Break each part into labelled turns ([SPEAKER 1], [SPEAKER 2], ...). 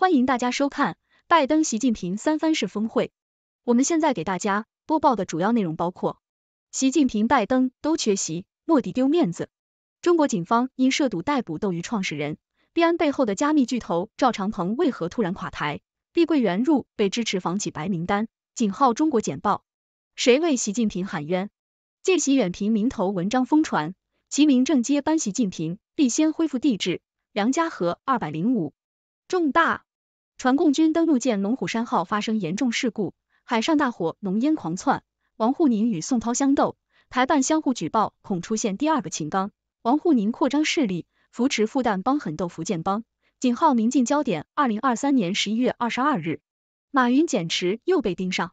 [SPEAKER 1] 欢迎大家收看拜登、习近平三番式峰会。我们现在给大家播报的主要内容包括：习近平、拜登都缺席，莫迪丢面子；中国警方因涉赌逮捕斗鱼创始人，币安背后的加密巨头赵长鹏为何突然垮台？碧桂园入被支持房企白名单，井号中国简报。谁为习近平喊冤？借习远平名头文章疯传，其名正接班习近平，必先恢复帝制。梁家河二百零五重大。传共军登陆舰龙虎山号发生严重事故，海上大火浓烟狂窜。王沪宁与宋涛相斗，台办相互举报，恐出现第二个秦刚。王沪宁扩张势力，扶持复旦帮狠斗福建帮。警号：明镜焦点，二零二三年十一月二十二日。马云减持又被盯上，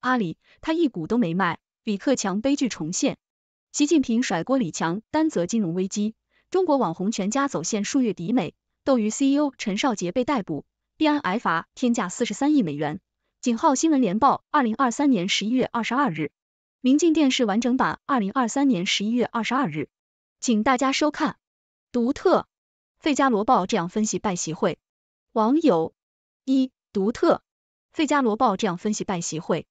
[SPEAKER 1] 阿里他一股都没卖。李克强悲剧重现，习近平甩锅李强，担责金融危机。中国网红全家走线数月抵美，斗鱼 CEO 陈少杰被逮捕。西安挨罚，天价四十三亿美元。警号新闻联报，二零二三年十一月二十二日。明镜电视完整版，二零二三年十一月二十二日。请大家收看。独特，费加罗报这样分析拜习会。网友一，独特，费加罗报这样分析拜习会。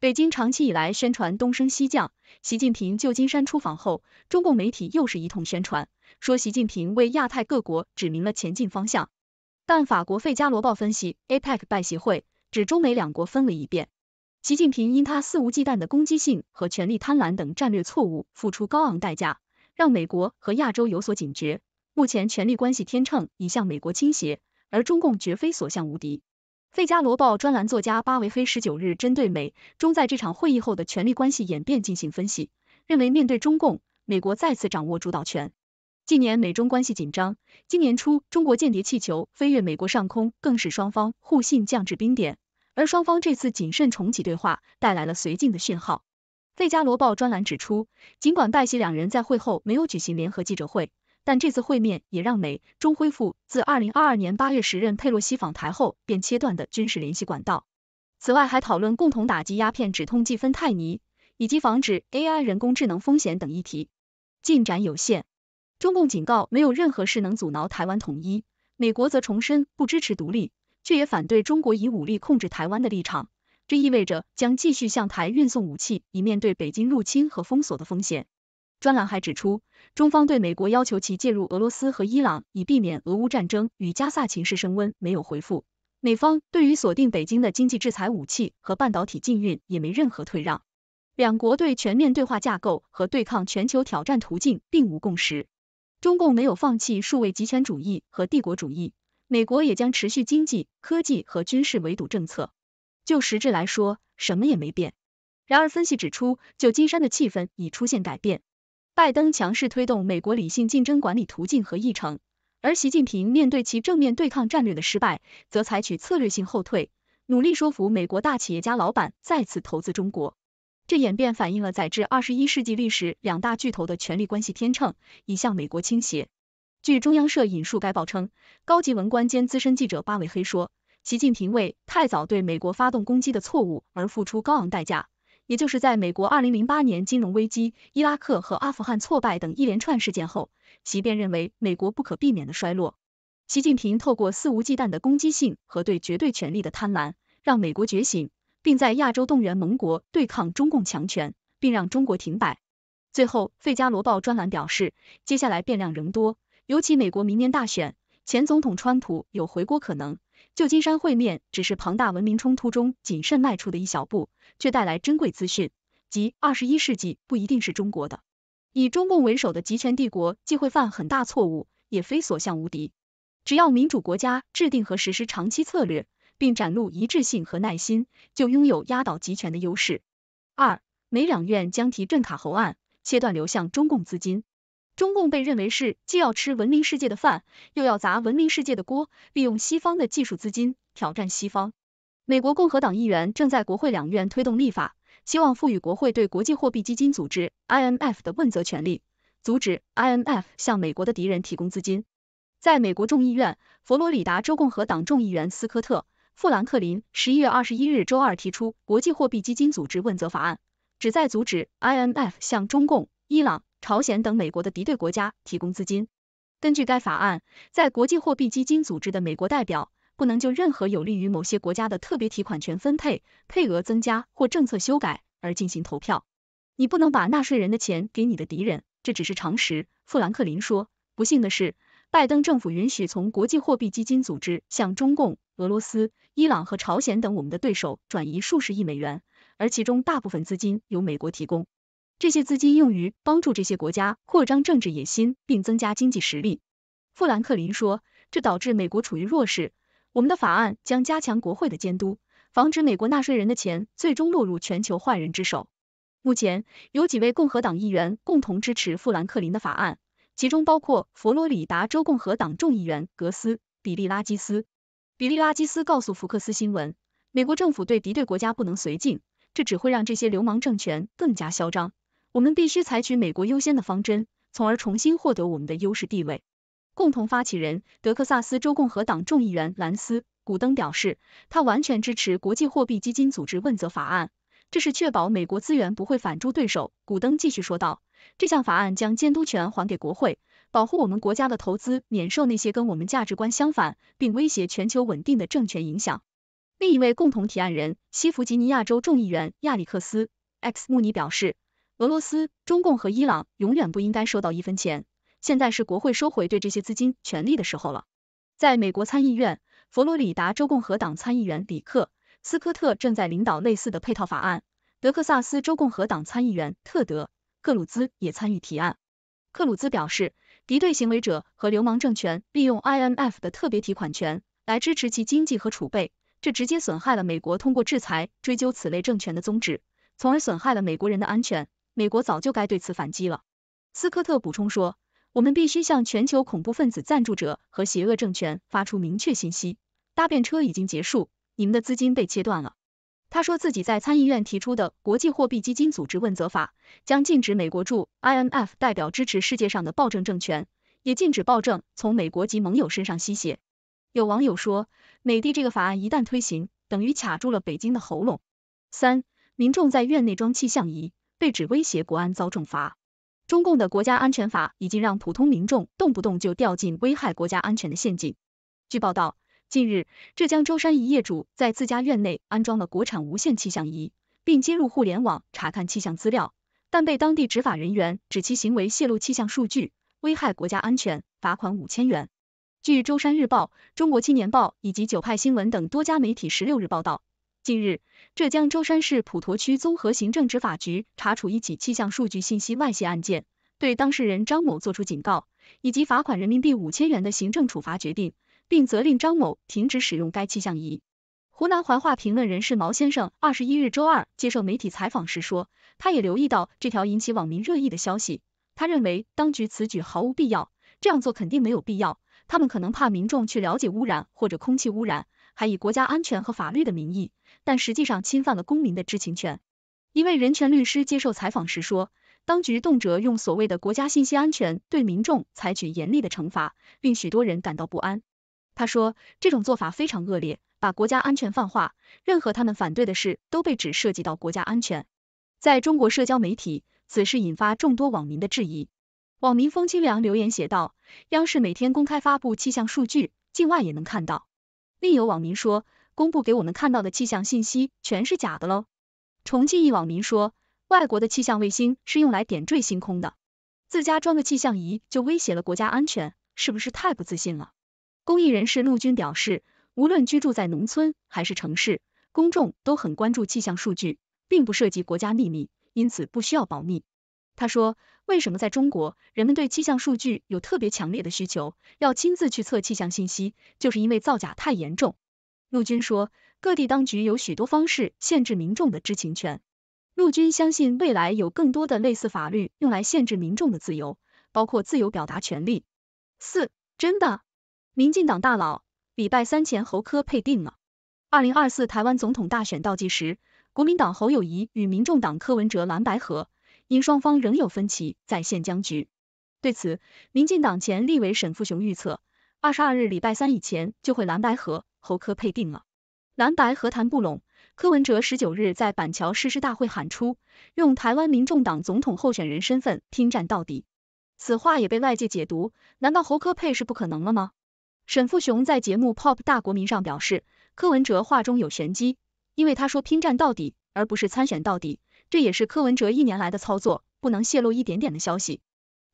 [SPEAKER 1] 北京长期以来宣传东升西降，习近平旧金山出访后，中共媒体又是一通宣传，说习近平为亚太各国指明了前进方向。但法国《费加罗报》分析，APEC 拜协会指中美两国分了一遍。习近平因他肆无忌惮的攻击性和权力贪婪等战略错误付出高昂代价，让美国和亚洲有所警觉。目前权力关系天秤已向美国倾斜，而中共绝非所向无敌。《费加罗报》专栏作家巴维黑十九日针对美中在这场会议后的权力关系演变进行分析，认为面对中共，美国再次掌握主导权。近年美中关系紧张，今年初中国间谍气球飞越美国上空，更使双方互信降至冰点。而双方这次谨慎重启对话，带来了绥靖的讯号。《费加罗报》专栏指出，尽管拜习两人在会后没有举行联合记者会，但这次会面也让美中恢复自二零二二年八月时任佩洛西访台后便切断的军事联系管道。此外，还讨论共同打击鸦片止痛剂芬太尼，以及防止 AI 人工智能风险等议题，进展有限。中共警告没有任何事能阻挠台湾统一，美国则重申不支持独立，却也反对中国以武力控制台湾的立场。这意味着将继续向台运送武器，以面对北京入侵和封锁的风险。专栏还指出，中方对美国要求其介入俄罗斯和伊朗，以避免俄乌战争与加萨情势升温，没有回复。美方对于锁定北京的经济制裁、武器和半导体禁运也没任何退让。两国对全面对话架构和对抗全球挑战途径并无共识。中共没有放弃数位极权主义和帝国主义，美国也将持续经济、科技和军事围堵政策。就实质来说，什么也没变。然而，分析指出，旧金山的气氛已出现改变。拜登强势推动美国理性竞争管理途径和议程，而习近平面对其正面对抗战略的失败，则采取策略性后退，努力说服美国大企业家老板再次投资中国。这演变反映了载至二十一世纪历史两大巨头的权力关系天秤已向美国倾斜。据中央社引述该报称，高级文官兼资深记者巴维黑说，习近平为太早对美国发动攻击的错误而付出高昂代价，也就是在美国二零零八年金融危机、伊拉克和阿富汗挫败等一连串事件后，其便认为美国不可避免的衰落，习近平透过肆无忌惮的攻击性和对绝对权力的贪婪，让美国觉醒。并在亚洲动员盟国对抗中共强权，并让中国停摆。最后，《费加罗报》专栏表示，接下来变量仍多，尤其美国明年大选，前总统川普有回国可能。旧金山会面只是庞大文明冲突中谨慎迈出的一小步，却带来珍贵资讯，即二十一世纪不一定是中国的。以中共为首的集权帝国既会犯很大错误，也非所向无敌。只要民主国家制定和实施长期策略。并展露一致性和耐心，就拥有压倒集权的优势。二，美两院将提镇卡喉案，切断流向中共资金。中共被认为是既要吃文明世界的饭，又要砸文明世界的锅，利用西方的技术资金挑战西方。美国共和党议员正在国会两院推动立法，希望赋予国会对国际货币基金组织 （IMF） 的问责权利，阻止 IMF 向美国的敌人提供资金。在美国众议院，佛罗里达州共和党众议员斯科特。富兰克林十一月二十一日周二提出国际货币基金组织问责法案，旨在阻止 IMF 向中共、伊朗、朝鲜等美国的敌对国家提供资金。根据该法案，在国际货币基金组织的美国代表不能就任何有利于某些国家的特别提款权分配、配额增加或政策修改而进行投票。你不能把纳税人的钱给你的敌人，这只是常识。富兰克林说。不幸的是。拜登政府允许从国际货币基金组织向中共、俄罗斯、伊朗和朝鲜等我们的对手转移数十亿美元，而其中大部分资金由美国提供。这些资金用于帮助这些国家扩张政治野心并增加经济实力。富兰克林说，这导致美国处于弱势。我们的法案将加强国会的监督，防止美国纳税人的钱最终落入全球坏人之手。目前有几位共和党议员共同支持富兰克林的法案。其中包括佛罗里达州共和党众议员格斯·比利拉基斯。比利拉基斯告诉福克斯新闻，美国政府对敌对国家不能绥靖，这只会让这些流氓政权更加嚣张。我们必须采取“美国优先”的方针，从而重新获得我们的优势地位。共同发起人德克萨斯州共和党众议员兰斯·古登表示，他完全支持国际货币基金组织问责法案，这是确保美国资源不会反诸对手。古登继续说道。这项法案将监督权还给国会，保护我们国家的投资免受那些跟我们价值观相反，并威胁全球稳定的政权影响。另一位共同提案人，西弗吉尼亚州众议员亚里克斯· x 穆尼表示，俄罗斯、中共和伊朗永远不应该收到一分钱。现在是国会收回对这些资金权利的时候了。在美国参议院，佛罗里达州共和党参议员里克斯科特正在领导类似的配套法案。德克萨斯州共和党参议员特德。克鲁兹也参与提案。克鲁兹表示，敌对行为者和流氓政权利用 IMF 的特别提款权来支持其经济和储备，这直接损害了美国通过制裁追究此类政权的宗旨，从而损害了美国人的安全。美国早就该对此反击了。斯科特补充说，我们必须向全球恐怖分子赞助者和邪恶政权发出明确信息：搭便车已经结束，你们的资金被切断了。他说自己在参议院提出的国际货币基金组织问责法将禁止美国驻 IMF 代表支持世界上的暴政政权，也禁止暴政从美国及盟友身上吸血。有网友说，美帝这个法案一旦推行，等于卡住了北京的喉咙。三民众在院内装气象仪被指威胁国安遭重罚，中共的国家安全法已经让普通民众动不动就掉进危害国家安全的陷阱。据报道。近日，浙江舟山一业主在自家院内安装了国产无线气象仪，并接入互联网查看气象资料，但被当地执法人员指其行为泄露气象数据，危害国家安全，罚款五千元。据舟山日报、中国青年报以及九派新闻等多家媒体十六日报道，近日，浙江舟山市普陀区综合行政执法局查处一起气象数据信息外泄案件，对当事人张某作出警告以及罚款人民币五千元的行政处罚决定。并责令张某停止使用该气象仪。湖南怀化评论人士毛先生二十一日周二接受媒体采访时说，他也留意到这条引起网民热议的消息。他认为，当局此举毫无必要，这样做肯定没有必要。他们可能怕民众去了解污染或者空气污染，还以国家安全和法律的名义，但实际上侵犯了公民的知情权。一位人权律师接受采访时说，当局动辄用所谓的国家信息安全对民众采取严厉的惩罚，令许多人感到不安。他说，这种做法非常恶劣，把国家安全泛化，任何他们反对的事都被指涉及到国家安全。在中国社交媒体，此事引发众多网民的质疑。网民风清凉留言写道：央视每天公开发布气象数据，境外也能看到。另有网民说，公布给我们看到的气象信息全是假的喽。重庆一网民说，外国的气象卫星是用来点缀星空的，自家装个气象仪就威胁了国家安全，是不是太不自信了？公益人士陆军表示，无论居住在农村还是城市，公众都很关注气象数据，并不涉及国家秘密，因此不需要保密。他说，为什么在中国，人们对气象数据有特别强烈的需求，要亲自去测气象信息，就是因为造假太严重。陆军说，各地当局有许多方式限制民众的知情权。陆军相信，未来有更多的类似法律用来限制民众的自由，包括自由表达权利。四真的。民进党大佬礼拜三前侯科配定了。二零二四台湾总统大选倒计时，国民党侯友谊与民众党柯文哲蓝白合，因双方仍有分歧，再现僵局。对此，民进党前立委沈富雄预测，二十二日礼拜三以前就会蓝白合，侯科配定了。蓝白合谈不拢，柯文哲十九日在板桥誓师大会喊出，用台湾民众党总统候选人身份拼战到底。此话也被外界解读，难道侯科配是不可能了吗？沈富雄在节目《Pop 大国民》上表示，柯文哲话中有玄机，因为他说拼战到底，而不是参选到底，这也是柯文哲一年来的操作，不能泄露一点点的消息。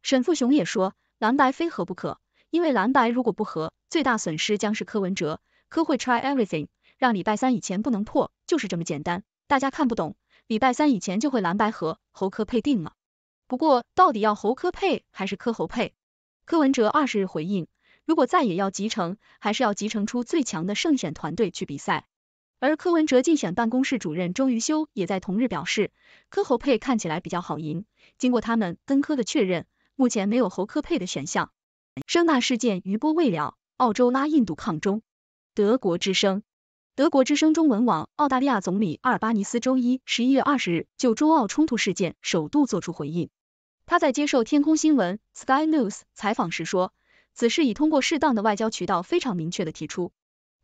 [SPEAKER 1] 沈富雄也说，蓝白非合不可，因为蓝白如果不合，最大损失将是柯文哲。柯会 try everything，让礼拜三以前不能破，就是这么简单。大家看不懂，礼拜三以前就会蓝白合，侯柯配定了。不过到底要侯柯配还是柯侯配？柯文哲二十日回应。如果再也要集成，还是要集成出最强的胜选团队去比赛。而柯文哲竞选办公室主任周瑜修也在同日表示，柯侯佩看起来比较好赢。经过他们跟柯的确认，目前没有侯柯佩的选项。声纳事件余波未了，澳洲拉印度抗中。德国之声，德国之声中文网，澳大利亚总理阿尔巴尼斯周一十一月二十日就中澳冲突事件首度作出回应。他在接受天空新闻 Sky News 采访时说。此事已通过适当的外交渠道非常明确的提出，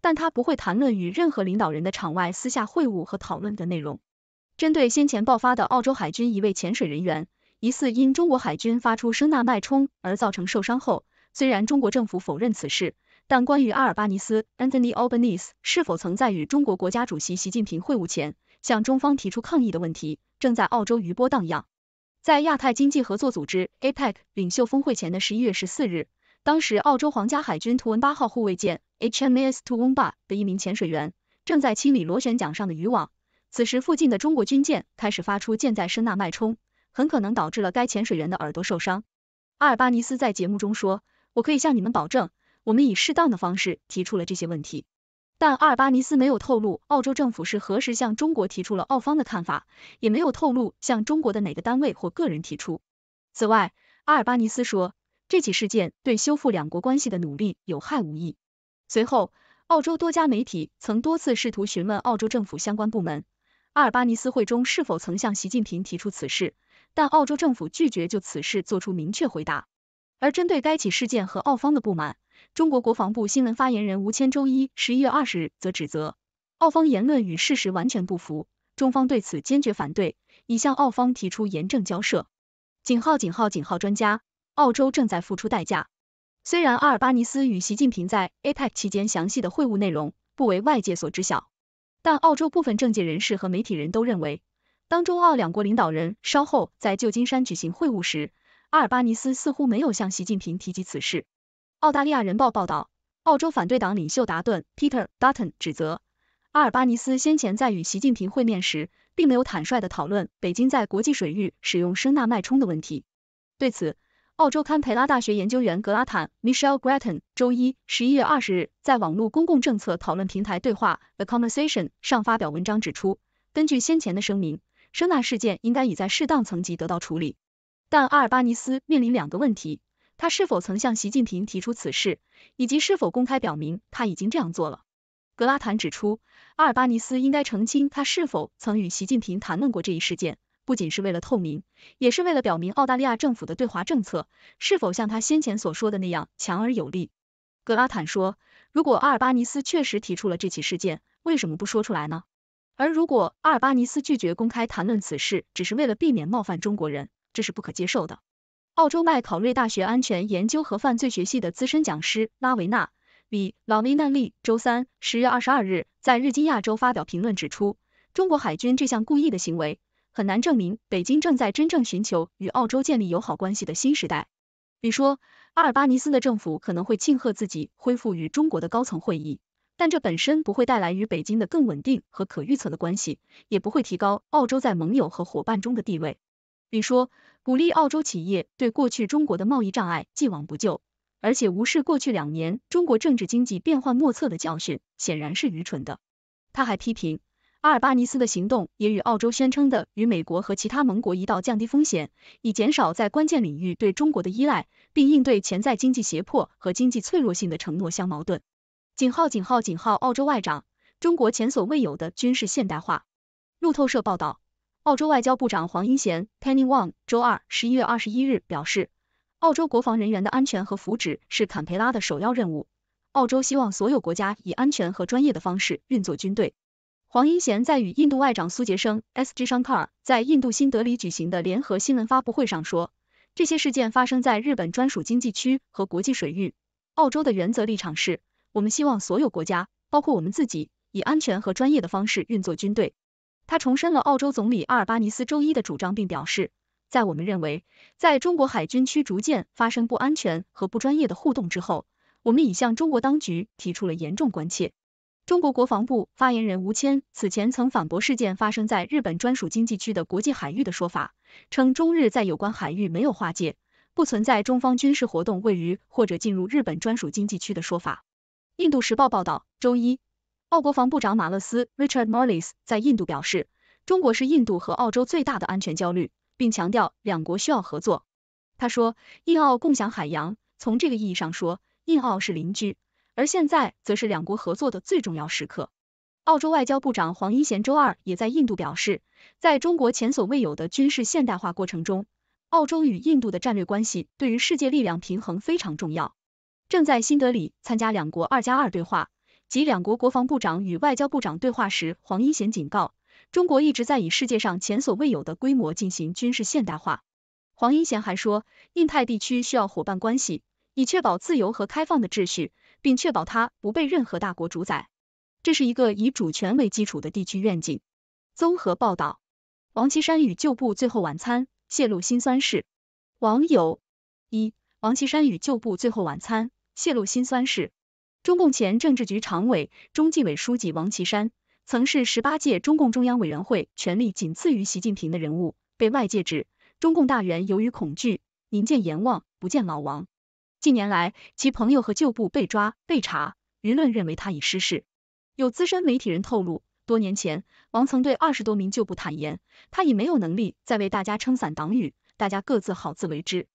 [SPEAKER 1] 但他不会谈论与任何领导人的场外私下会晤和讨论的内容。针对先前爆发的澳洲海军一位潜水人员疑似因中国海军发出声呐脉冲而造成受伤后，虽然中国政府否认此事，但关于阿尔巴尼斯 Anthony Albanese 是否曾在与中国国家主席习近平会晤前向中方提出抗议的问题，正在澳洲余波荡漾。在亚太经济合作组织 APEC 领袖峰会前的十一月十四日。当时，澳洲皇家海军图文八号护卫舰 HMS 图文八的一名潜水员正在清理螺旋桨上的渔网，此时附近的中国军舰开始发出舰载声呐脉冲，很可能导致了该潜水员的耳朵受伤。阿尔巴尼斯在节目中说：“我可以向你们保证，我们以适当的方式提出了这些问题。”但阿尔巴尼斯没有透露澳洲政府是何时向中国提出了澳方的看法，也没有透露向中国的哪个单位或个人提出。此外，阿尔巴尼斯说。这起事件对修复两国关系的努力有害无益。随后，澳洲多家媒体曾多次试图询问澳洲政府相关部门，阿尔巴尼斯会中是否曾向习近平提出此事，但澳洲政府拒绝就此事作出明确回答。而针对该起事件和澳方的不满，中国国防部新闻发言人吴谦周一十一月二十日则指责澳方言论与事实完全不符，中方对此坚决反对，已向澳方提出严正交涉。警号警号警号专家澳洲正在付出代价。虽然阿尔巴尼斯与习近平在 APEC 期间详细的会晤内容不为外界所知晓，但澳洲部分政界人士和媒体人都认为，当中澳两国领导人稍后在旧金山举行会晤时，阿尔巴尼斯似乎没有向习近平提及此事。澳大利亚人报报道，澳洲反对党领袖达顿 Peter Dutton 指责阿尔巴尼斯先前在与习近平会面时，并没有坦率的讨论北京在国际水域使用声呐脉冲的问题。对此，澳洲堪培拉大学研究员格拉坦 Michel l e g r a t t a n 周一十一月二十日在网络公共政策讨论平台对话 The Conversation 上发表文章指出，根据先前的声明，声纳事件应该已在适当层级得到处理。但阿尔巴尼斯面临两个问题：他是否曾向习近平提出此事，以及是否公开表明他已经这样做了。格拉坦指出，阿尔巴尼斯应该澄清他是否曾与习近平谈论过这一事件。不仅是为了透明，也是为了表明澳大利亚政府的对华政策是否像他先前所说的那样强而有力。格拉坦说，如果阿尔巴尼斯确实提出了这起事件，为什么不说出来呢？而如果阿尔巴尼斯拒绝公开谈论此事，只是为了避免冒犯中国人，这是不可接受的。澳洲麦考瑞大学安全研究和犯罪学系的资深讲师拉维纳比老维纳利周三十月二十二日在日经亚洲发表评论指出，中国海军这项故意的行为。很难证明北京正在真正寻求与澳洲建立友好关系的新时代。比说，阿尔巴尼斯的政府可能会庆贺自己恢复与中国的高层会议，但这本身不会带来与北京的更稳定和可预测的关系，也不会提高澳洲在盟友和伙伴中的地位。比说，鼓励澳洲企业对过去中国的贸易障碍既往不咎，而且无视过去两年中国政治经济变幻莫测的教训，显然是愚蠢的。他还批评。阿尔巴尼斯的行动也与澳洲宣称的与美国和其他盟国一道降低风险，以减少在关键领域对中国的依赖，并应对潜在经济胁迫和经济脆弱性的承诺相矛盾。号号号，澳洲外长：中国前所未有的军事现代化。路透社报道，澳洲外交部长黄英贤 Penny Wong 周二十一月二十一日表示，澳洲国防人员的安全和福祉是坎培拉的首要任务。澳洲希望所有国家以安全和专业的方式运作军队。黄英贤在与印度外长苏杰生 （S. G. Shankar） 在印度新德里举行的联合新闻发布会上说，这些事件发生在日本专属经济区和国际水域。澳洲的原则立场是，我们希望所有国家，包括我们自己，以安全和专业的方式运作军队。他重申了澳洲总理阿尔巴尼斯周一的主张，并表示，在我们认为在中国海军驱逐舰发生不安全和不专业的互动之后，我们已向中国当局提出了严重关切。中国国防部发言人吴谦此前曾反驳事件发生在日本专属经济区的国际海域的说法，称中日在有关海域没有划界，不存在中方军事活动位于或者进入日本专属经济区的说法。印度时报报道，周一，澳国防部长马勒斯 （Richard m o r r i s 在印度表示，中国是印度和澳洲最大的安全焦虑，并强调两国需要合作。他说，印澳共享海洋，从这个意义上说，印澳是邻居。而现在，则是两国合作的最重要时刻。澳洲外交部长黄英贤周二也在印度表示，在中国前所未有的军事现代化过程中，澳洲与印度的战略关系对于世界力量平衡非常重要。正在新德里参加两国二加二对话及两国国防部长与外交部长对话时，黄英贤警告，中国一直在以世界上前所未有的规模进行军事现代化。黄英贤还说，印太地区需要伙伴关系，以确保自由和开放的秩序。并确保它不被任何大国主宰，这是一个以主权为基础的地区愿景。综合报道：王岐山与旧部最后晚餐泄露辛酸事，网友一：王岐山与旧部最后晚餐泄露辛酸事。中共前政治局常委、中纪委书记王岐山，曾是十八届中共中央委员会权力仅次于习近平的人物，被外界指中共大员由于恐惧，宁见阎王，不见老王。近年来，其朋友和旧部被抓被查，舆论认为他已失势。有资深媒体人透露，多年前王曾对二十多名旧部坦言，他已没有能力再为大家撑伞挡雨，大家各自好自为之。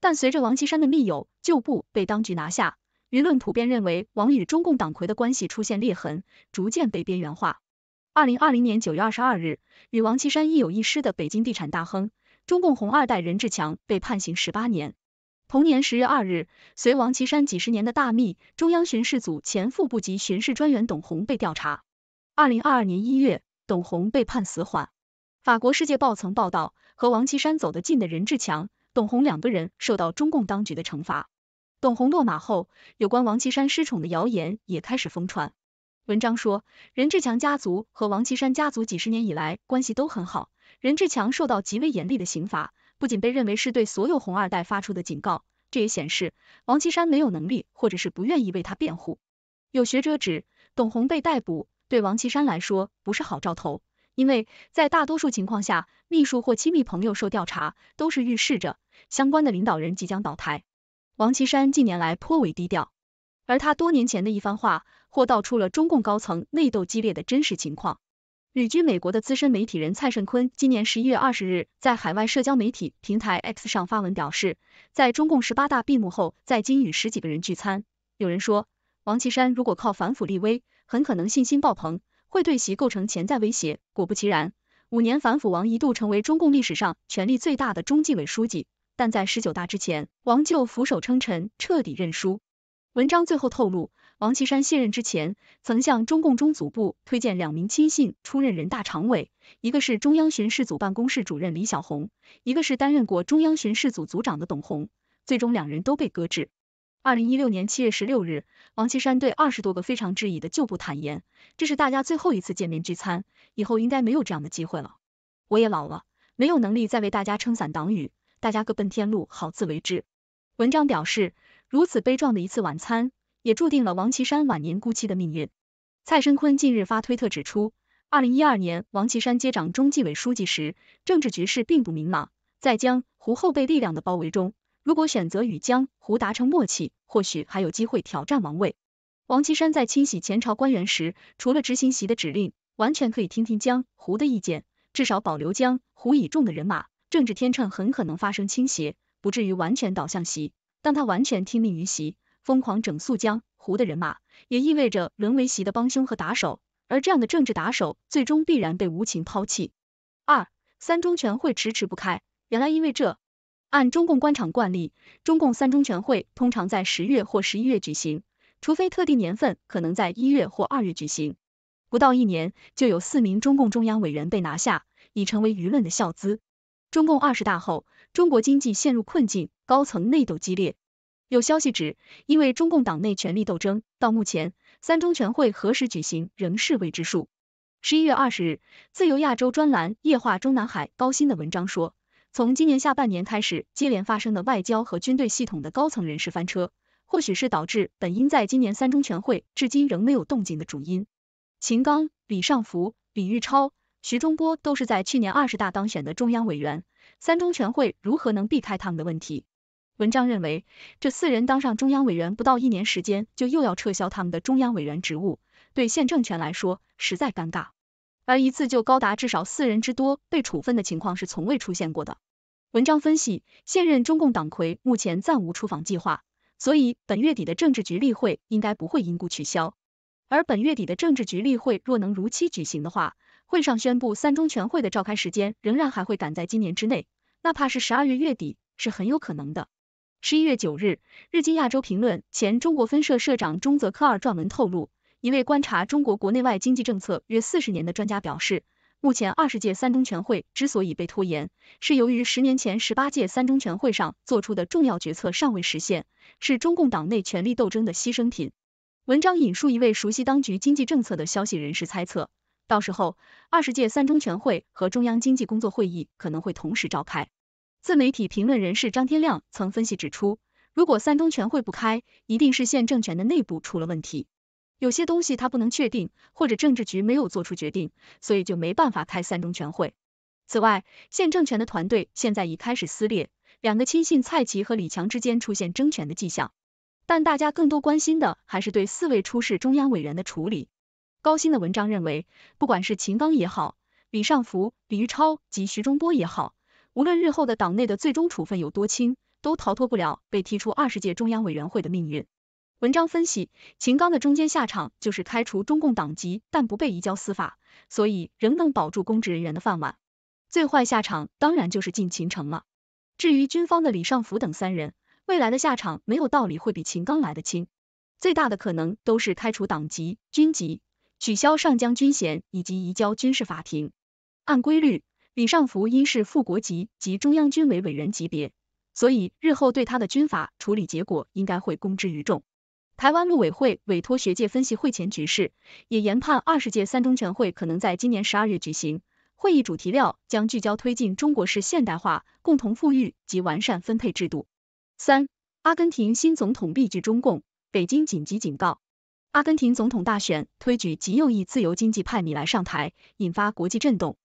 [SPEAKER 1] 但随着王岐山的密友旧部被当局拿下，舆论普遍认为王与中共党魁的关系出现裂痕，逐渐被边缘化。二零二零年九月二十二日，与王岐山亦有一师的北京地产大亨、中共红二代任志强被判刑十八年。同年十月二日，随王岐山几十年的大秘、中央巡视组前副部级巡视专员董红被调查。二零二二年一月，董红被判死缓。法国世界报曾报道，和王岐山走得近的任志强、董红两个人受到中共当局的惩罚。董红落马后，有关王岐山失宠的谣言也开始疯传。文章说，任志强家族和王岐山家族几十年以来关系都很好，任志强受到极为严厉的刑罚。不仅被认为是对所有红二代发出的警告，这也显示王岐山没有能力或者是不愿意为他辩护。有学者指，董宏被逮捕对王岐山来说不是好兆头，因为在大多数情况下，秘书或亲密朋友受调查都是预示着相关的领导人即将倒台。王岐山近年来颇为低调，而他多年前的一番话或道出了中共高层内斗激烈的真实情况。旅居美国的资深媒体人蔡盛坤今年十一月二十日在海外社交媒体平台 X 上发文表示，在中共十八大闭幕后，在京与十几个人聚餐。有人说，王岐山如果靠反腐立威，很可能信心爆棚，会对其构成潜在威胁。果不其然，五年反腐王一度成为中共历史上权力最大的中纪委书记，但在十九大之前，王就俯首称臣，彻底认输。文章最后透露。王岐山卸任之前，曾向中共中组部推荐两名亲信出任人大常委，一个是中央巡视组办公室主任李小红，一个是担任过中央巡视组组长的董洪，最终两人都被搁置。二零一六年七月十六日，王岐山对二十多个非常质疑的旧部坦言，这是大家最后一次见面聚餐，以后应该没有这样的机会了。我也老了，没有能力再为大家撑伞挡雨，大家各奔天路，好自为之。文章表示，如此悲壮的一次晚餐。也注定了王岐山晚年孤寂的命运。蔡生坤近日发推特指出，二零一二年王岐山接掌中纪委书记时，政治局势并不明朗，在江胡后备力量的包围中，如果选择与江胡达成默契，或许还有机会挑战王位。王岐山在清洗前朝官员时，除了执行习的指令，完全可以听听江胡的意见，至少保留江胡倚重的人马，政治天秤很可能发生倾斜，不至于完全倒向习。但他完全听命于习。疯狂整肃江湖的人马，也意味着沦为习的帮凶和打手，而这样的政治打手，最终必然被无情抛弃。二三中全会迟迟不开，原来因为这，按中共官场惯例，中共三中全会通常在十月或十一月举行，除非特定年份可能在一月或二月举行。不到一年，就有四名中共中央委员被拿下，已成为舆论的笑资。中共二十大后，中国经济陷入困境，高层内斗激烈。有消息指，因为中共党内权力斗争，到目前三中全会何时举行仍是未知数。十一月二十日，《自由亚洲》专栏夜话中南海高新的文章说，从今年下半年开始接连发生的外交和军队系统的高层人士翻车，或许是导致本应在今年三中全会至今仍没有动静的主因。秦刚、李尚福、李玉超、徐中波都是在去年二十大当选的中央委员，三中全会如何能避开他们的问题？文章认为，这四人当上中央委员不到一年时间，就又要撤销他们的中央委员职务，对现政权来说实在尴尬。而一次就高达至少四人之多被处分的情况是从未出现过的。文章分析，现任中共党魁目前暂无出访计划，所以本月底的政治局例会应该不会因故取消。而本月底的政治局例会若能如期举行的话，会上宣布三中全会的召开时间，仍然还会赶在今年之内，哪怕是十二月月底是很有可能的。十一月九日，日经亚洲评论前中国分社社长中泽科二撰文透露，一位观察中国国内外经济政策约四十年的专家表示，目前二十届三中全会之所以被拖延，是由于十年前十八届三中全会上做出的重要决策尚未实现，是中共党内权力斗争的牺牲品。文章引述一位熟悉当局经济政策的消息人士猜测，到时候二十届三中全会和中央经济工作会议可能会同时召开。自媒体评论人士张天亮曾分析指出，如果三中全会不开，一定是县政权的内部出了问题。有些东西他不能确定，或者政治局没有做出决定，所以就没办法开三中全会。此外，县政权的团队现在已开始撕裂，两个亲信蔡奇和李强之间出现争权的迹象。但大家更多关心的还是对四位出事中央委员的处理。高新的文章认为，不管是秦刚也好，李尚福、李玉超及徐中波也好。无论日后的党内的最终处分有多轻，都逃脱不了被踢出二十届中央委员会的命运。文章分析，秦刚的中间下场就是开除中共党籍，但不被移交司法，所以仍能保住公职人员的饭碗。最坏下场当然就是进秦城了。至于军方的李尚福等三人，未来的下场没有道理会比秦刚来的轻，最大的可能都是开除党籍、军籍，取消上将军衔以及移交军事法庭。按规律。李尚福因是副国级及中央军委委员级别，所以日后对他的军法处理结果应该会公之于众。台湾陆委会委托学界分析会前局势，也研判二十届三中全会可能在今年十二月举行，会议主题料将聚焦推进中国式现代化、共同富裕及完善分配制度。三，阿根廷新总统避居中共，北京紧急警告。阿根廷总统大选推举极右翼自由经济派米莱上台，引发国际震动。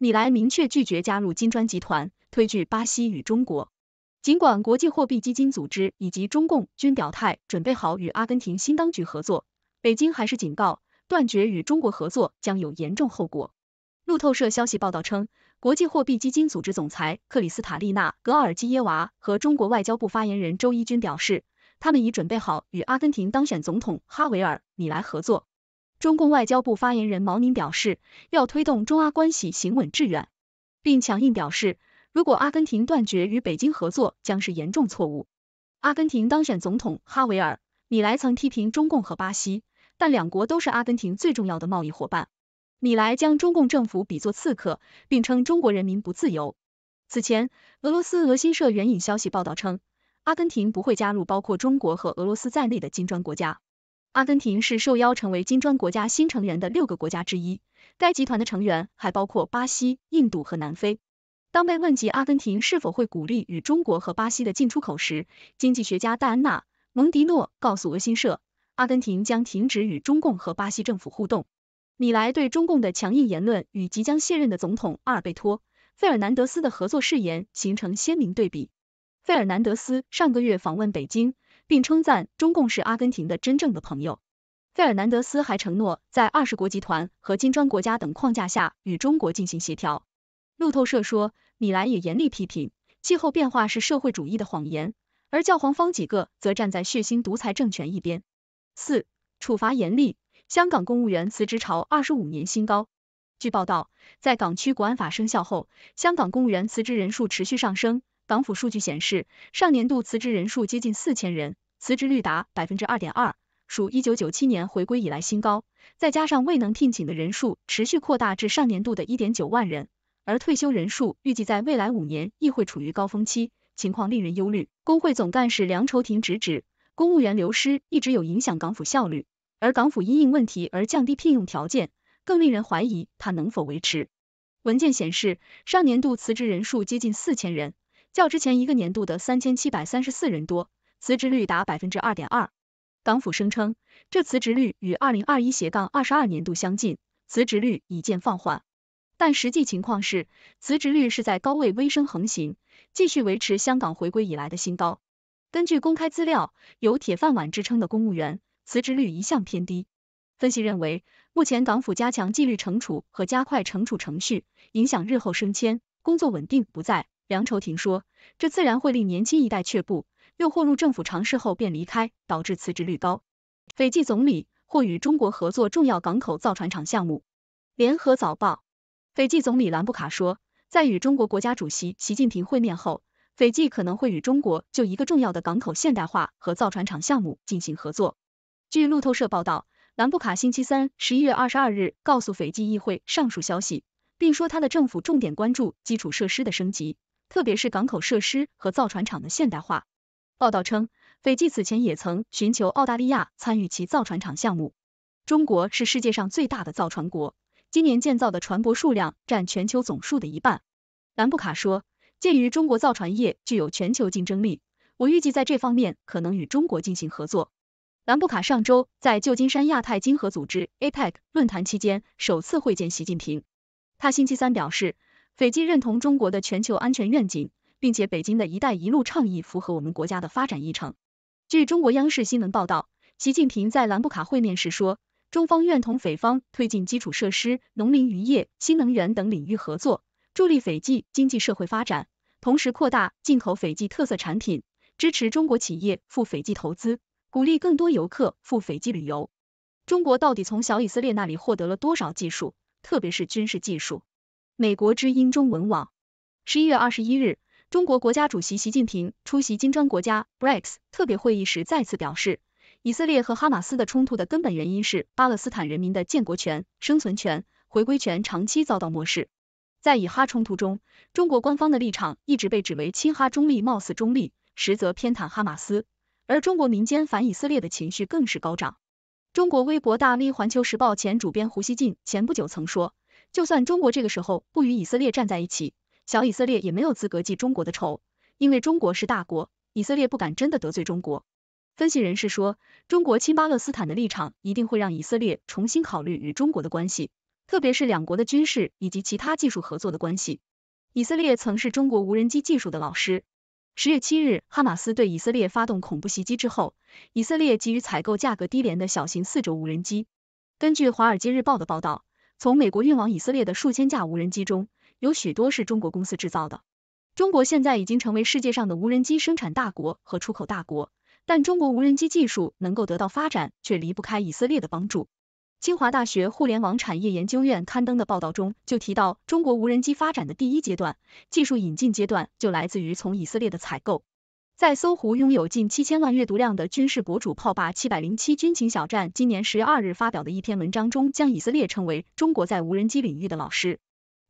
[SPEAKER 1] 米莱明确拒绝加入金砖集团，推拒巴西与中国。尽管国际货币基金组织以及中共均表态准备好与阿根廷新当局合作，北京还是警告，断绝与中国合作将有严重后果。路透社消息报道称，国际货币基金组织总裁克里斯塔利娜·格尔基耶娃和中国外交部发言人周一军表示，他们已准备好与阿根廷当选总统哈维尔·米莱合作。中共外交部发言人毛宁表示，要推动中阿关系行稳致远，并强硬表示，如果阿根廷断绝与北京合作，将是严重错误。阿根廷当选总统哈维尔·米莱曾批评中共和巴西，但两国都是阿根廷最重要的贸易伙伴。米莱将中共政府比作刺客，并称中国人民不自由。此前，俄罗斯俄新社援引消息报道称，阿根廷不会加入包括中国和俄罗斯在内的金砖国家。阿根廷是受邀成为金砖国家新成员的六个国家之一。该集团的成员还包括巴西、印度和南非。当被问及阿根廷是否会鼓励与中国和巴西的进出口时，经济学家戴安娜·蒙迪诺告诉俄新社，阿根廷将停止与中共和巴西政府互动。米莱对中共的强硬言论与即将卸任的总统阿尔贝托·费尔南德斯的合作誓言形成鲜明对比。费尔南德斯上个月访问北京。并称赞中共是阿根廷的真正的朋友。费尔南德斯还承诺在二十国集团和金砖国家等框架下与中国进行协调。路透社说，米兰也严厉批评气候变化是社会主义的谎言，而教皇方几个则站在血腥独裁政权一边。四，处罚严厉，香港公务员辞职潮二十五年新高。据报道，在港区国安法生效后，香港公务员辞职人数持续上升。港府数据显示，上年度辞职人数接近四千人，辞职率达百分之二点二，属一九九七年回归以来新高。再加上未能聘请的人数持续扩大至上年度的一点九万人，而退休人数预计在未来五年亦会处于高峰期，情况令人忧虑。工会总干事梁筹庭指，公务员流失一直有影响港府效率，而港府因应问题而降低聘用条件，更令人怀疑它能否维持。文件显示，上年度辞职人数接近四千人。较之前一个年度的三千七百三十四人多，辞职率达百分之二点二。港府声称，这辞职率与二零二一斜杠二十二年度相近，辞职率已见放缓。但实际情况是，辞职率是在高位微升，横行，继续维持香港回归以来的新高。根据公开资料，有铁饭碗之称的公务员辞职率一向偏低。分析认为，目前港府加强纪律惩处和加快惩处程序，影响日后升迁，工作稳定不再。梁愁婷说，这自然会令年轻一代却步，又或入政府尝试后便离开，导致辞职率高。斐济总理或与中国合作重要港口造船厂项目。联合早报，斐济总理兰布卡说，在与中国国家主席习近平会面后，斐济可能会与中国就一个重要的港口现代化和造船厂项目进行合作。据路透社报道，兰布卡星期三十一月二十二日告诉斐济议会上述消息，并说他的政府重点关注基础设施的升级。特别是港口设施和造船厂的现代化。报道称，斐济此前也曾寻求澳大利亚参与其造船厂项目。中国是世界上最大的造船国，今年建造的船舶数量占全球总数的一半。兰布卡说，鉴于中国造船业具有全球竞争力，我预计在这方面可能与中国进行合作。兰布卡上周在旧金山亚太经合组织 （APEC） 论坛期间首次会见习近平。他星期三表示。斐济认同中国的全球安全愿景，并且北京的一带一路倡议符合我们国家的发展议程。据中国央视新闻报道，习近平在兰布卡会面时说，中方愿同斐方推进基础设施、农林渔业、新能源等领域合作，助力斐济经济社会发展，同时扩大进口斐济特色产品，支持中国企业赴斐济投资，鼓励更多游客赴斐济旅游。中国到底从小以色列那里获得了多少技术，特别是军事技术？美国之音中文网，十一月二十一日，中国国家主席习近平出席金砖国家 （BRICS） 特别会议时再次表示，以色列和哈马斯的冲突的根本原因是巴勒斯坦人民的建国权、生存权、回归权长期遭到漠视。在以哈冲突中，中国官方的立场一直被指为亲哈中立，貌似中立，实则偏袒哈马斯。而中国民间反以色列的情绪更是高涨。中国微博大 V《环球时报》前主编胡锡进前不久曾说。就算中国这个时候不与以色列站在一起，小以色列也没有资格记中国的仇，因为中国是大国，以色列不敢真的得罪中国。分析人士说，中国亲巴勒斯坦的立场一定会让以色列重新考虑与中国的关系，特别是两国的军事以及其他技术合作的关系。以色列曾是中国无人机技术的老师。十月七日，哈马斯对以色列发动恐怖袭击之后，以色列急于采购价格低廉的小型四轴无人机。根据华尔街日报的报道。从美国运往以色列的数千架无人机中，有许多是中国公司制造的。中国现在已经成为世界上的无人机生产大国和出口大国，但中国无人机技术能够得到发展，却离不开以色列的帮助。清华大学互联网产业研究院刊登的报道中就提到，中国无人机发展的第一阶段，技术引进阶段，就来自于从以色列的采购。在搜狐拥有近七千万阅读量的军事博主“泡吧七百零七军情小站”今年十月二日发表的一篇文章中，将以色列称为中国在无人机领域的老师。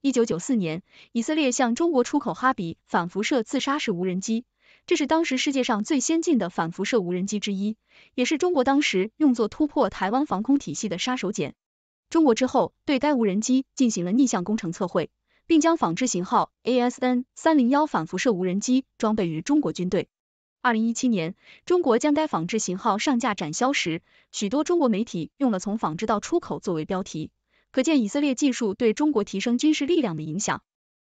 [SPEAKER 1] 一九九四年，以色列向中国出口哈比反辐射自杀式无人机，这是当时世界上最先进的反辐射无人机之一，也是中国当时用作突破台湾防空体系的杀手锏。中国之后对该无人机进行了逆向工程测绘，并将仿制型号 ASN 三零幺反辐射无人机装备于中国军队。二零一七年，中国将该仿制型号上架展销时，许多中国媒体用了“从仿制到出口”作为标题，可见以色列技术对中国提升军事力量的影响。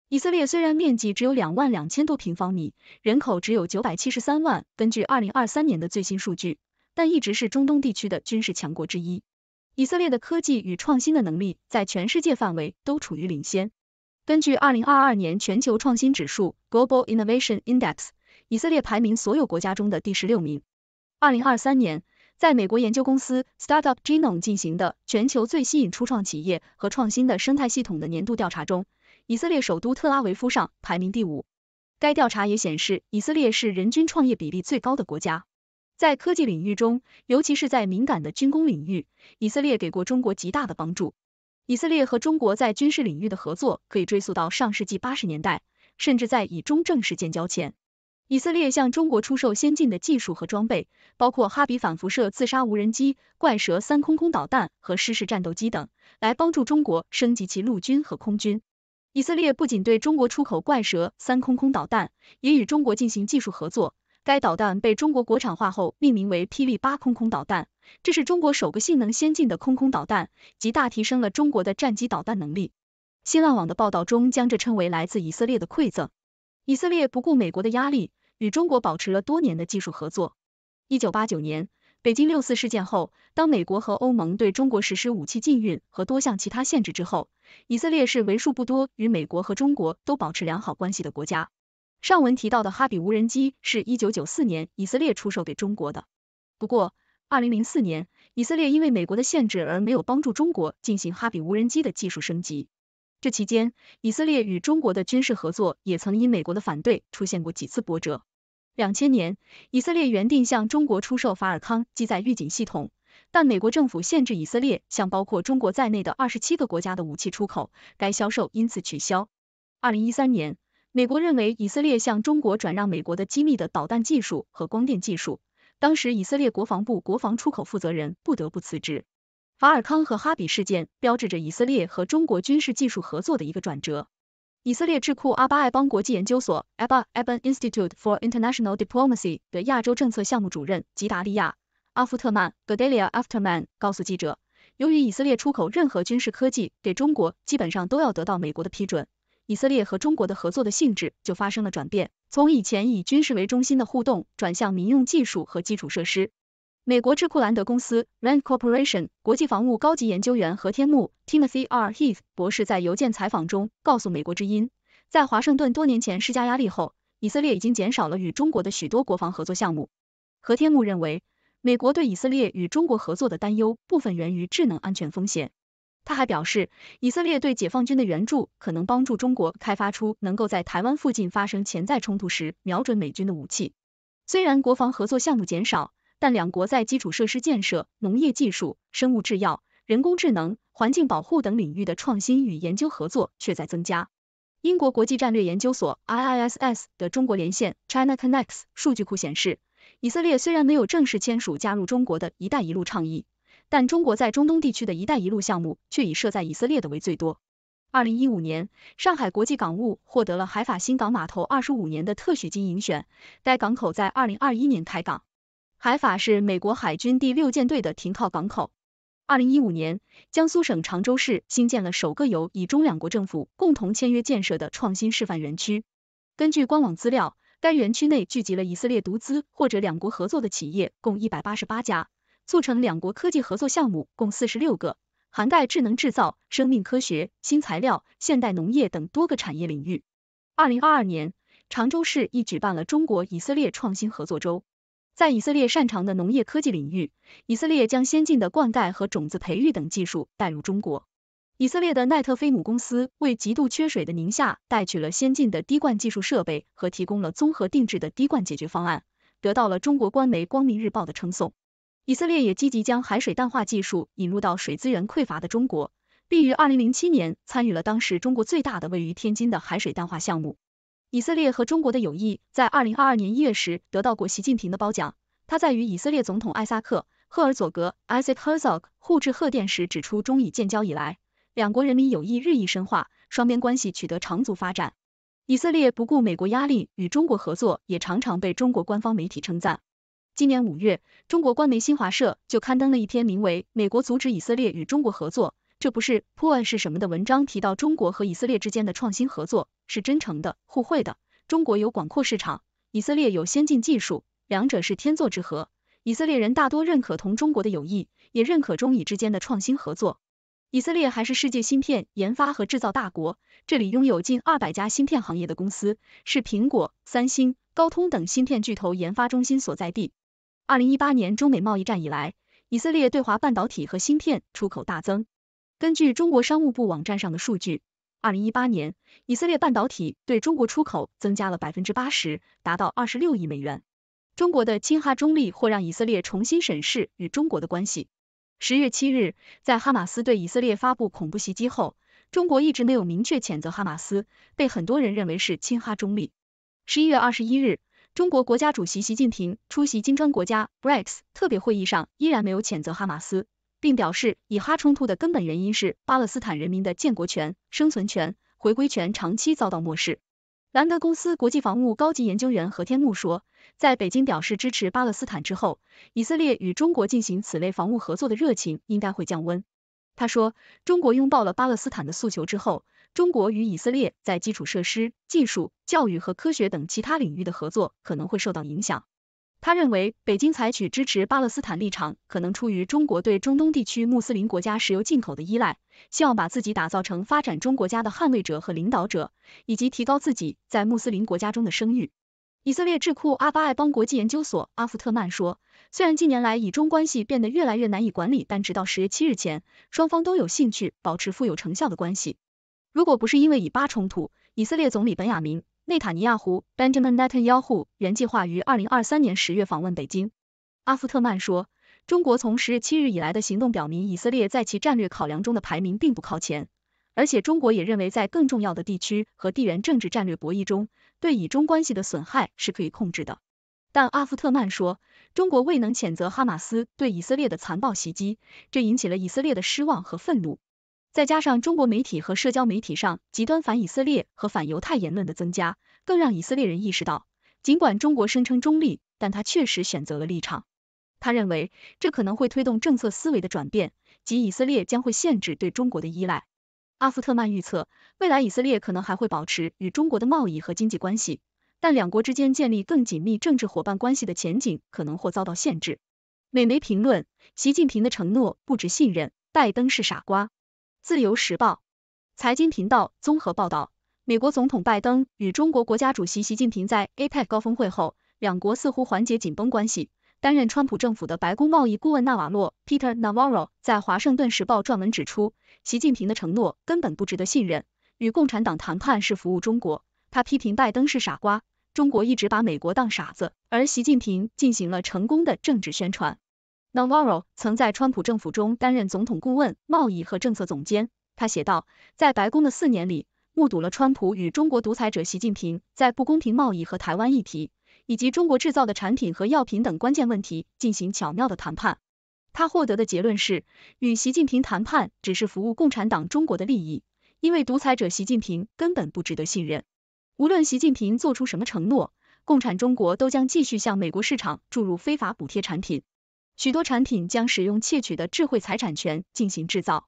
[SPEAKER 1] 以色列虽然面积只有两万两千多平方米，人口只有九百七十三万（根据二零二三年的最新数据），但一直是中东地区的军事强国之一。以色列的科技与创新的能力在全世界范围都处于领先。根据二零二二年全球创新指数 （Global Innovation Index）。以色列排名所有国家中的第十六名。二零二三年，在美国研究公司 Startup Genome 进行的全球最吸引初创企业和创新的生态系统的年度调查中，以色列首都特拉维夫上排名第五。该调查也显示，以色列是人均创业比例最高的国家。在科技领域中，尤其是在敏感的军工领域，以色列给过中国极大的帮助。以色列和中国在军事领域的合作可以追溯到上世纪八十年代，甚至在以中正式建交前。以色列向中国出售先进的技术和装备，包括哈比反辐射自杀无人机、怪蛇三空空导弹和失事战斗机等，来帮助中国升级其陆军和空军。以色列不仅对中国出口怪蛇三空空导弹，也与中国进行技术合作。该导弹被中国国产化后命名为霹雳八空空导弹，这是中国首个性能先进的空空导弹，极大提升了中国的战机导弹能力。新浪网的报道中将这称为来自以色列的馈赠。以色列不顾美国的压力。与中国保持了多年的技术合作。一九八九年北京六四事件后，当美国和欧盟对中国实施武器禁运和多项其他限制之后，以色列是为数不多与美国和中国都保持良好关系的国家。上文提到的哈比无人机是一九九四年以色列出售给中国的。不过，二零零四年以色列因为美国的限制而没有帮助中国进行哈比无人机的技术升级。这期间，以色列与中国的军事合作也曾因美国的反对出现过几次波折。两千年，以色列原定向中国出售法尔康机载预警系统，但美国政府限制以色列向包括中国在内的二十七个国家的武器出口，该销售因此取消。二零一三年，美国认为以色列向中国转让美国的机密的导弹技术和光电技术，当时以色列国防部国防出口负责人不得不辞职。法尔康和哈比事件标志着以色列和中国军事技术合作的一个转折。以色列智库阿巴爱邦国际研究所 （Abba Aben Institute for International Diplomacy） 的亚洲政策项目主任吉达利亚·阿夫特曼 （Gadalia Afterman） 告诉记者，由于以色列出口任何军事科技给中国，基本上都要得到美国的批准，以色列和中国的合作的性质就发生了转变，从以前以军事为中心的互动，转向民用技术和基础设施。美国智库兰德公司 （Rand Corporation） 国际防务高级研究员何天木 （Timothy R. Heath） 博士在邮件采访中告诉美国之音，在华盛顿多年前施加压力后，以色列已经减少了与中国的许多国防合作项目。何天木认为，美国对以色列与中国合作的担忧部分源于智能安全风险。他还表示，以色列对解放军的援助可能帮助中国开发出能够在台湾附近发生潜在冲突时瞄准美军的武器。虽然国防合作项目减少，但两国在基础设施建设、农业技术、生物制药、人工智能、环境保护等领域的创新与研究合作却在增加。英国国际战略研究所 （IISs） 的中国连线 （China Connects） 数据库显示，以色列虽然没有正式签署加入中国的一带一路倡议，但中国在中东地区的一带一路项目却以设在以色列的为最多。二零一五年，上海国际港务获得了海法新港码头二十五年的特许经营权，该港口在二零二一年开港。海法是美国海军第六舰队的停靠港口。二零一五年，江苏省常州市新建了首个由以中两国政府共同签约建设的创新示范园区。根据官网资料，该园区内聚集了以色列独资或者两国合作的企业共一百八十八家，促成两国科技合作项目共四十六个，涵盖智能制造、生命科学、新材料、现代农业等多个产业领域。二零二二年，常州市亦举办了中国以色列创新合作周。在以色列擅长的农业科技领域，以色列将先进的灌溉和种子培育等技术带入中国。以色列的奈特菲姆公司为极度缺水的宁夏带去了先进的滴灌技术设备和提供了综合定制的滴灌解决方案，得到了中国官媒光明日报的称颂。以色列也积极将海水淡化技术引入到水资源匮乏的中国，并于2007年参与了当时中国最大的位于天津的海水淡化项目。以色列和中国的友谊在二零二二年一月时得到过习近平的褒奖。他在与以色列总统艾萨克·赫尔佐格 （Isaac Herzog） 互致贺电时指出，中以建交以来，两国人民友谊日益深化，双边关系取得长足发展。以色列不顾美国压力与中国合作，也常常被中国官方媒体称赞。今年五月，中国官媒新华社就刊登了一篇名为《美国阻止以色列与中国合作》。这不是破案是什么的文章提到，中国和以色列之间的创新合作是真诚的、互惠的。中国有广阔市场，以色列有先进技术，两者是天作之合。以色列人大多认可同中国的友谊，也认可中以之间的创新合作。以色列还是世界芯片研发和制造大国，这里拥有近二百家芯片行业的公司，是苹果、三星、高通等芯片巨头研发中心所在地。二零一八年中美贸易战以来，以色列对华半导体和芯片出口大增。根据中国商务部网站上的数据，二零一八年以色列半导体对中国出口增加了百分之八十，达到二十六亿美元。中国的亲哈中立或让以色列重新审视与中国的关系。十月七日，在哈马斯对以色列发布恐怖袭击后，中国一直没有明确谴责哈马斯，被很多人认为是亲哈中立。十一月二十一日，中国国家主席习近平出席金砖国家 BRICS 特别会议上，依然没有谴责哈马斯。并表示，以哈冲突的根本原因是巴勒斯坦人民的建国权、生存权、回归权长期遭到漠视。兰德公司国际防务高级研究员何天木说，在北京表示支持巴勒斯坦之后，以色列与中国进行此类防务合作的热情应该会降温。他说，中国拥抱了巴勒斯坦的诉求之后，中国与以色列在基础设施、技术、教育和科学等其他领域的合作可能会受到影响。他认为，北京采取支持巴勒斯坦立场，可能出于中国对中东地区穆斯林国家石油进口的依赖，希望把自己打造成发展中国家的捍卫者和领导者，以及提高自己在穆斯林国家中的声誉。以色列智库阿巴爱邦国际研究所阿福特曼说，虽然近年来以中关系变得越来越难以管理，但直到十月七日前，双方都有兴趣保持富有成效的关系。如果不是因为以巴冲突，以色列总理本雅明。内塔尼亚胡 Benjamin Netanyahu 原计划于二零二三年十月访问北京。阿夫特曼说，中国从十月七日以来的行动表明，以色列在其战略考量中的排名并不靠前。而且，中国也认为，在更重要的地区和地缘政治战略博弈中，对以中关系的损害是可以控制的。但阿夫特曼说，中国未能谴责哈马斯对以色列的残暴袭击，这引起了以色列的失望和愤怒。再加上中国媒体和社交媒体上极端反以色列和反犹太言论的增加，更让以色列人意识到，尽管中国声称中立，但他确实选择了立场。他认为，这可能会推动政策思维的转变，即以色列将会限制对中国的依赖。阿夫特曼预测，未来以色列可能还会保持与中国的贸易和经济关系，但两国之间建立更紧密政治伙伴关系的前景可能或遭到限制。美媒评论：习近平的承诺不值信任，拜登是傻瓜。自由时报财经频道综合报道，美国总统拜登与中国国家主席习近平在 APEC 高峰会后，两国似乎缓解紧绷关系。担任川普政府的白宫贸易顾问纳瓦洛 （Peter Navarro） 在《华盛顿时报》撰文指出，习近平的承诺根本不值得信任，与共产党谈判是服务中国。他批评拜登是傻瓜，中国一直把美国当傻子，而习近平进行了成功的政治宣传。Novarro 曾在川普政府中担任总统顾问、贸易和政策总监。他写道，在白宫的四年里，目睹了川普与中国独裁者习近平在不公平贸易和台湾议题，以及中国制造的产品和药品等关键问题进行巧妙的谈判。他获得的结论是，与习近平谈判只是服务共产党中国的利益，因为独裁者习近平根本不值得信任。无论习近平做出什么承诺，共产中国都将继续向美国市场注入非法补贴产品。许多产品将使用窃取的智慧财产权进行制造。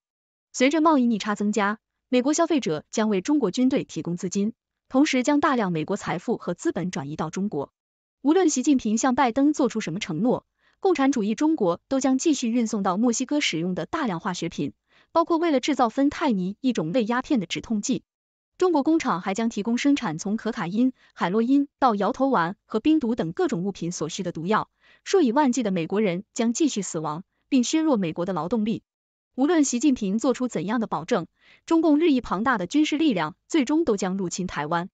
[SPEAKER 1] 随着贸易逆差增加，美国消费者将为中国军队提供资金，同时将大量美国财富和资本转移到中国。无论习近平向拜登做出什么承诺，共产主义中国都将继续运送到墨西哥使用的大量化学品，包括为了制造芬太尼一种类鸦片的止痛剂。中国工厂还将提供生产从可卡因、海洛因到摇头丸和冰毒等各种物品所需的毒药，数以万计的美国人将继续死亡，并削弱美国的劳动力。无论习近平做出怎样的保证，中共日益庞大的军事力量最终都将入侵台湾。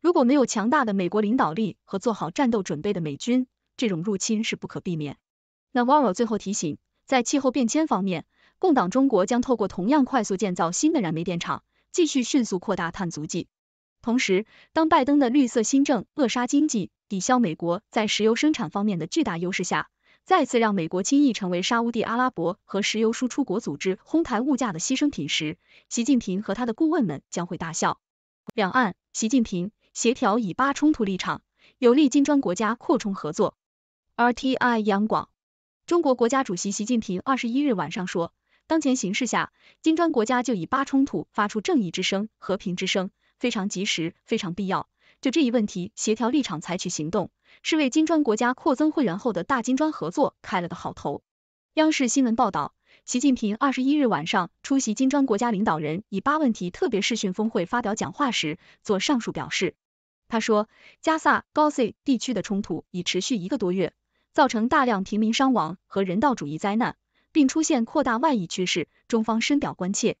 [SPEAKER 1] 如果没有强大的美国领导力和做好战斗准备的美军，这种入侵是不可避免。Navarro 最后提醒，在气候变迁方面，共党中国将透过同样快速建造新的燃煤电厂。继续迅速扩大碳足迹。同时，当拜登的绿色新政扼杀经济、抵消美国在石油生产方面的巨大优势下，再次让美国轻易成为沙地阿拉伯和石油输出国组织哄抬物价的牺牲品时，习近平和他的顾问们将会大笑。两岸，习近平协调以巴冲突立场，有利金砖国家扩充合作。RTI 央广，中国国家主席习近平二十一日晚上说。当前形势下，金砖国家就以巴冲突发出正义之声、和平之声，非常及时，非常必要。就这一问题协调立场、采取行动，是为金砖国家扩增会员后的大金砖合作开了个好头。央视新闻报道，习近平二十一日晚上出席金砖国家领导人以巴问题特别视讯峰会发表讲话时做上述表示。他说，加萨高兰地区的冲突已持续一个多月，造成大量平民伤亡和人道主义灾难。并出现扩大外溢趋势，中方深表关切。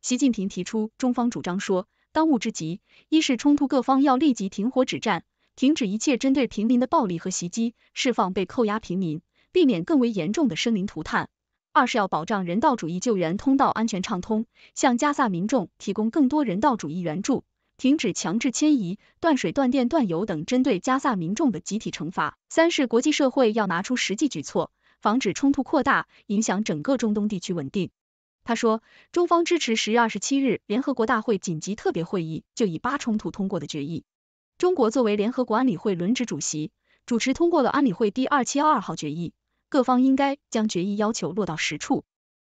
[SPEAKER 1] 习近平提出中方主张说，当务之急，一是冲突各方要立即停火止战，停止一切针对平民的暴力和袭击，释放被扣押平民，避免更为严重的生灵涂炭；二是要保障人道主义救援通道安全畅通，向加萨民众提供更多人道主义援助，停止强制迁移、断水断电断油等针对加萨民众的集体惩罚；三是国际社会要拿出实际举措。防止冲突扩大，影响整个中东地区稳定。他说，中方支持十月二十七日联合国大会紧急特别会议就以巴冲突通过的决议。中国作为联合国安理会轮值主席，主持通过了安理会第二七幺二号决议，各方应该将决议要求落到实处。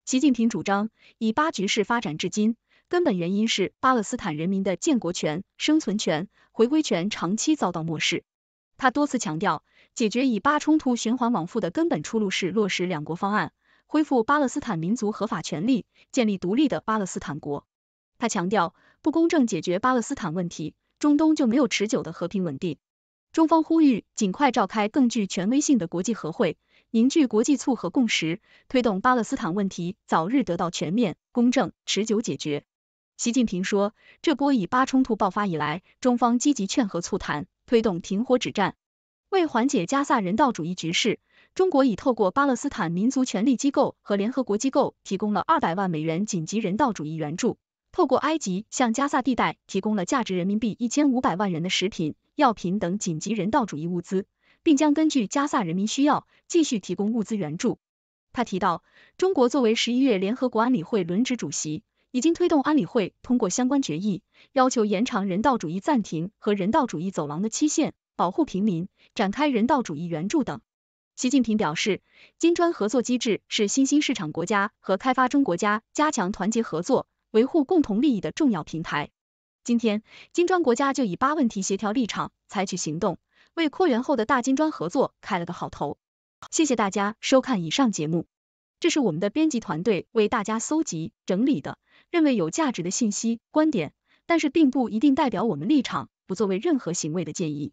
[SPEAKER 1] 习近平主张，以巴局势发展至今，根本原因是巴勒斯坦人民的建国权、生存权、回归权长期遭到漠视。他多次强调。解决以巴冲突循环往复的根本出路是落实两国方案，恢复巴勒斯坦民族合法权利，建立独立的巴勒斯坦国。他强调，不公正解决巴勒斯坦问题，中东就没有持久的和平稳定。中方呼吁尽快召开更具权威性的国际和会，凝聚国际促和共识，推动巴勒斯坦问题早日得到全面、公正、持久解决。习近平说，这波以巴冲突爆发以来，中方积极劝和促谈，推动停火止战。为缓解加萨人道主义局势，中国已透过巴勒斯坦民族权力机构和联合国机构提供了二百万美元紧急人道主义援助，透过埃及向加萨地带提供了价值人民币一千五百万元的食品药品等紧急人道主义物资，并将根据加萨人民需要继续提供物资援助。他提到，中国作为十一月联合国安理会轮值主席，已经推动安理会通过相关决议，要求延长人道主义暂停和人道主义走廊的期限，保护平民。展开人道主义援助等。习近平表示，金砖合作机制是新兴市场国家和开发中国家加强团结合作、维护共同利益的重要平台。今天，金砖国家就以八问题协调立场、采取行动，为扩员后的大金砖合作开了个好头。谢谢大家收看以上节目，这是我们的编辑团队为大家搜集整理的，认为有价值的信息、观点，但是并不一定代表我们立场，不作为任何行为的建议。